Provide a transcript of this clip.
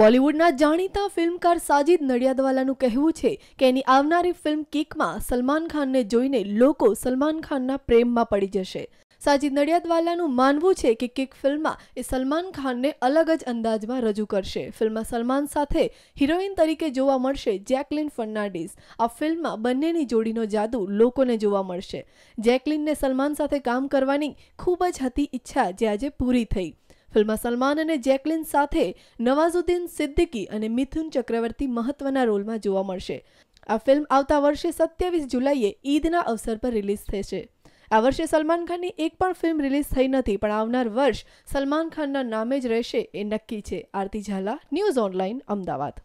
બોલિવૂડના જાણીતા ફિલ્મકાર સાજિદ નડિયાદવાલાનું કહેવું છે કે એની આવનારી ફિલ્મ કિકમાં સલમાન ખાનને જોઈને લોકો સલમાન ખાનના પ્રેમમાં પડી જશે સાજિદ નડિયાદવાલાનું માનવું છે કે કિક ફિલ્મમાં એ સલમાન ખાનને અલગ જ અંદાજમાં રજૂ કરશે ફિલ્મમાં સલમાન સાથે હિરોઈન તરીકે જોવા મળશે જેકલિન ફર્નાન્ડીસ આ ફિલ્મમાં બંનેની જોડીનો જાદુ લોકોને જોવા મળશે જેકલિનને સલમાન સાથે કામ કરવાની ખૂબ જ હતી ઈચ્છા જે આજે પૂરી થઈ ફિલ્મમાં સલમાન અને જેકલિન સાથે નવાઝુદ્દીન સિદ્દીકી અને મિથુન ચક્રવર્તી મહત્વના રોલમાં જોવા મળશે આ ફિલ્મ આવતા વર્ષે સત્યાવીસ જુલાઈએ ઈદના અવસર પર રિલીઝ થશે આ વર્ષે સલમાન ખાનની એક પણ ફિલ્મ રિલીઝ થઈ નથી પણ આવનાર વર્ષ સલમાન ખાનના નામે જ રહેશે એ નક્કી છે આરતી ઝાલા ન્યૂઝ ઓનલાઈન અમદાવાદ